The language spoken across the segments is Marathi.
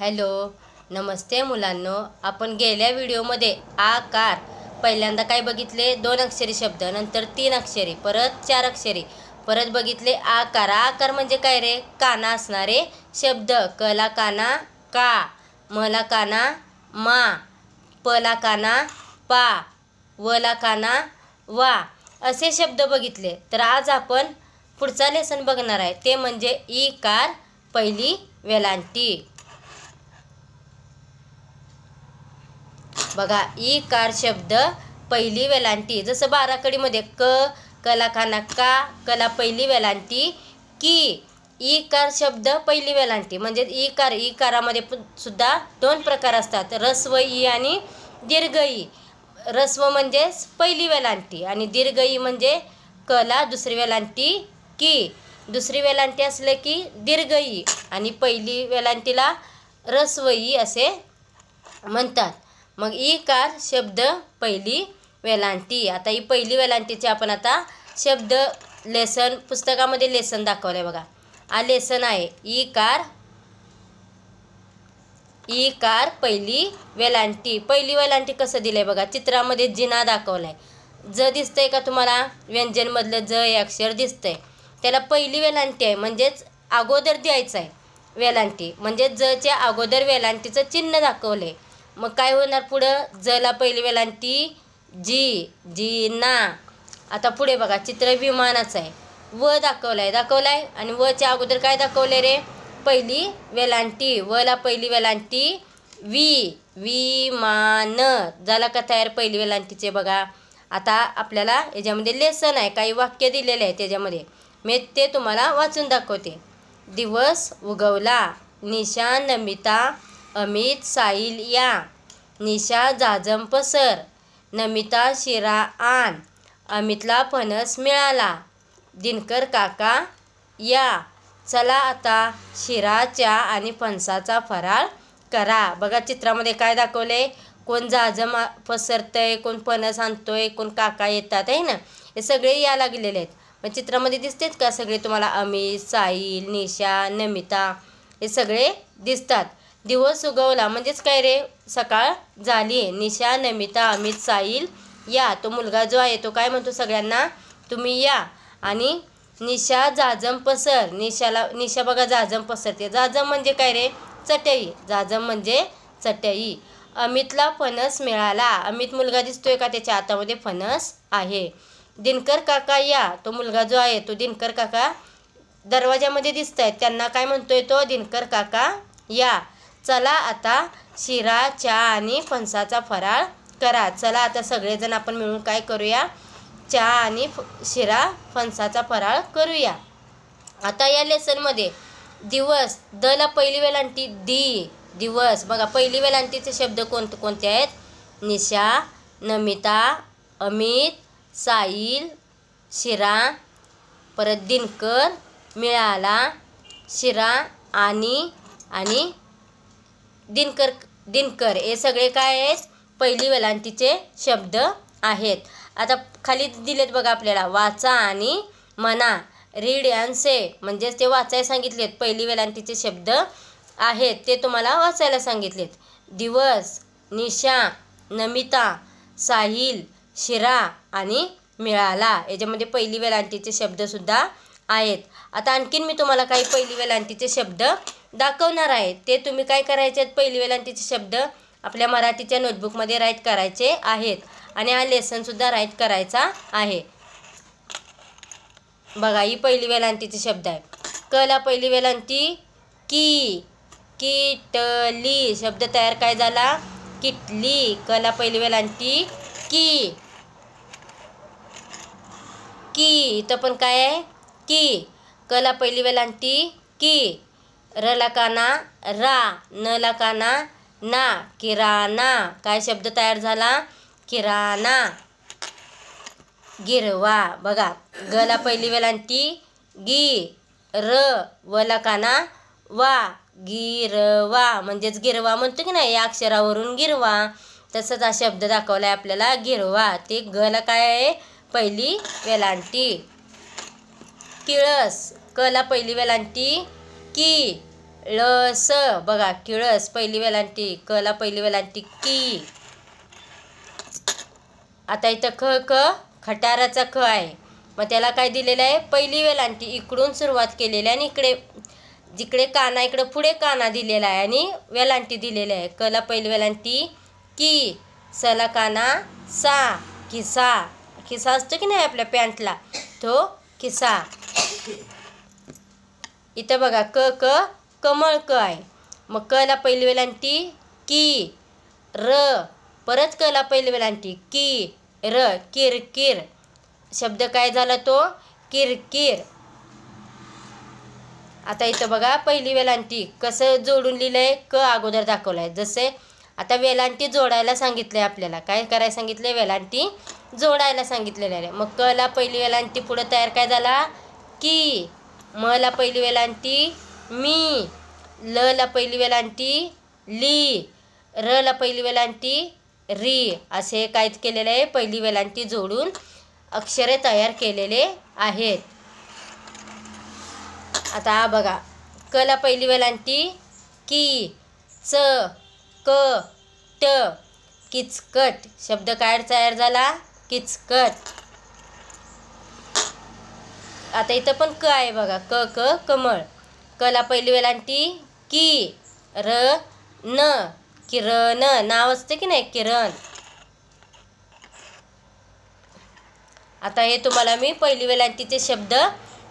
हॅलो नमस्ते मुलांनो आपण गेल्या व्हिडिओमध्ये आकार पहिल्यांदा काय बघितले दोन अक्षरी शब्द नंतर तीन अक्षरी परत चार अक्षरी परत बघितले आकार आकार म्हणजे काय रे काना असणारे शब्द कला काना का मला काना मा पला काना पा वला काना वा असे शब्द बघितले तर आज आपण पुढचा लेसन बघणार आहे ते म्हणजे ई कार पहिली वेलांटी बघा ई कार शब्द पहिली वेलांटी जसं बाराकडीमध्ये क कला खाना का कला पहिली वेलांटी की ई कार शब्द पहिली वेलांटी म्हणजे ई कार ई कारामध्ये सुद्धा दोन प्रकार असतात रस्व ई आणि दीर्घ ई रस्व म्हणजेच पहिली वेलांटी आणि दीर्घ ई म्हणजे कला दुसरी वेलांटी की दुसरी वेलांटी असलं की दीर्घ ई आणि पहिली वेलांटीला रस्व ई असे म्हणतात मग ई कार शब्द पहिली वेलांटी आता ही पहिली वेलांटीचे आपण आता शब्द लेसन पुस्तकामध्ये लेसन दाखवलं आहे बघा हा लेसन आहे ई कार ई कार पहिली वेलांटी पहिली वेलांटी कसं दिलं आहे बघा चित्रामध्ये जिना दाखवला आहे ज दिसतंय का तुम्हाला व्यंजनमधलं ज हे अक्षर दिसतंय त्याला पहिली वेलांटी आहे म्हणजेच अगोदर द्यायचं आहे वेलांटी म्हणजे जच्या अगोदर वेलांटीचं चिन्ह दाखवलं आहे मग काय होणार पुढं जला पहिली वेलांटी जी जी ना आता पुढे बघा चित्र विमानाचं आहे व दाखवलं आहे दाखवलं आहे आणि वच्या अगोदर काय दाखवलं रे पहिली वेलांटी वला पहिली वेलांटी वी विमान झाला का तयार पहिली वेलांटीचे बघा आता आपल्याला याच्यामध्ये लेसन आहे काही वाक्य दिलेले आहे त्याच्यामध्ये मी ते तुम्हाला वाचून दाखवते दिवस उगवला निशा नमिता अमित साहिल या निशा जाजंप पसर नमिता शिरा आन अमितला फणस मिळाला दिनकर काका या चला आता शिराच्या आणि फणसाचा फराळ करा बघा चित्रामध्ये काय दाखवलं आहे कोण जाजम आहे कोण फणस आहे कोण काका येतात आहे ना हे सगळे या लागलेले आहेत पण चित्रामध्ये दिसतेत का सगळे तुम्हाला अमित साहिल निशा नमिता हे सगळे दिसतात दिवस उगवला म्हणजेच काय रे सकाळ झाली निशा नमिता अमित साईल या तो मुलगा जो आहे तो काय म्हणतो सगळ्यांना तुम्ही या आणि निशा जाजम पसर निशाला निशा बघा जाजम पसरते जाजम म्हणजे काय रे चटई जाजम म्हणजे चटई अमितला फणस मिळाला अमित मुलगा दिसतोय का त्याच्या हातामध्ये फणस आहे दिनकर काका या तो मुलगा जो आहे तो दिनकर काका दरवाजामध्ये दिसत आहे त्यांना काय म्हणतोय तो दिनकर काका या चला आता शिरा चहा आणि फणसाचा फराळ करा चला आता सगळेजण आपण मिळून काय करूया चहा आणि शिरा फणसाचा फराळ करूया आता या लेसनमध्ये दिवस ला पहिली वेलांटी दी दिवस बघा पहिली वेलांटीचे शब्द कोणते कोणते आहेत निशा नमिता अमित साईल शिरा परत दिनकर मिळाला शिरा आणि आणि दिनकर दिनकर हे सगळे काय आहेत पहिली वेलांतीचे शब्द आहेत आता खाली दिलेत बघा आपल्याला वाचा आणि मना रीड अँड से म्हणजेच ते वाचायला सांगितलेत पहिली वेलांतीचे शब्द आहेत ते तुम्हाला वाचायला सांगितलेत दिवस निशा नमिता साहिल शिरा आणि मिळाला याच्यामध्ये पहिली वेलांटीचे शब्दसुद्धा आहेत आता आणखीन मी तुम्हाला काही पहिली वेलांटीचे शब्द दाखवणार आहे ते तुम्ही काय करायचे आहेत पहिली वेलांटीचे तिचे शब्द आपल्या मराठीच्या नोटबुकमध्ये राईट करायचे आहेत आणि हा लेसनसुद्धा राईट करायचा आहे बघा ही पहिली वेलांटीचे शब्द आहे कला पहिली वेलांती की किटली शब्द तयार काय झाला किटली कला पहिली वेलांटी की की इथं पण काय आहे की कला पहिली वेलांती की र लकाना रा न लकाना ना किराणा काय शब्द तयार झाला किराणा गिरवा बघा गला पहिली वेलांटी गी र व लकाना वा गिरवा म्हणजेच गिरवा म्हणतो की नाही या अक्षरावरून गिरवा तसंच हा शब्द दाखवला आहे आपल्याला गिरवा ते गला काय आहे पहिली वेलांटी किळस कला पहिली वेलांटी की लस बघा किळस पहिली वेलांटी कला पहिली वेलांटी की आता इथं ख ख खटाराचा ख आहे मग त्याला काय दिलेलं आहे पहिली वेलांटी इकडून सुरुवात केलेली आहे आणि इकडे जिकडे काना इकडे पुढे काना दिलेला आहे आणि वेलांटी दिलेली आहे कला पहिली वेलांटी की सला काना सा खिसा खिसा असतो की नाही आपल्या पॅन्टला तो खिसा इथं बघा क क कमळ क आहे मग कला पहिली वेलांटी की र परत कला पहिली वेलांटी की र किर शब्द काय झाला तो किरकिर आता इथं बघा पहिली वेलांटी कसं जोडून लिहिलं आहे क अगोदर दाखवलं आहे जसे आता वेलांटी जोडायला सांगितलं आहे आपल्याला काय करायला सांगितलं वेलांटी जोडायला सांगितलेलं आहे मग कला पहिली वेलांटी पुढं तयार काय झाला की मला पहिली वेलांटी मी ल ला पहिली वेलांटी ली र ला पहिली वेलांटी री असे काय केलेले आहे पहिली वेलांटी जोडून अक्षरे तयार केलेले आहेत आता बघा क ला पहिली वेलांटी की च क ट किचकट शब्द काय तयार झाला किचकट आता इथं पण क आहे बघा क क कमळ कला पहिली वेलांटी की र न किरण नाव असते की नाही किरण आता हे तुम्हाला मी पहिली वेलांटीचे शब्द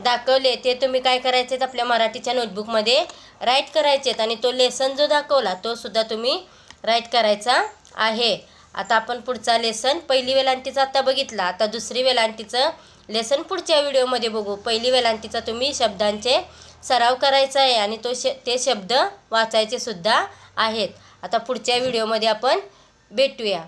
दाखवले ते तुम्ही काय करायचे आपल्या मराठीच्या नोटबुकमध्ये राईट करायचेत आणि तो लेसन जो दाखवला तो सुद्धा तुम्ही राईट करायचा आहे आता आपण पुढचा लेसन पहिली वेलांटीचा आता बघितला आता दुसरी वेलांटीचं लेसन पुढच्या व्हिडिओमध्ये बघू पहिली वेलांतीचा तुम्ही शब्दांचे सराव करायचा आहे आणि तो श ते शब्द वाचायचे सुद्धा आहेत आता पुढच्या व्हिडिओमध्ये आपण भेटूया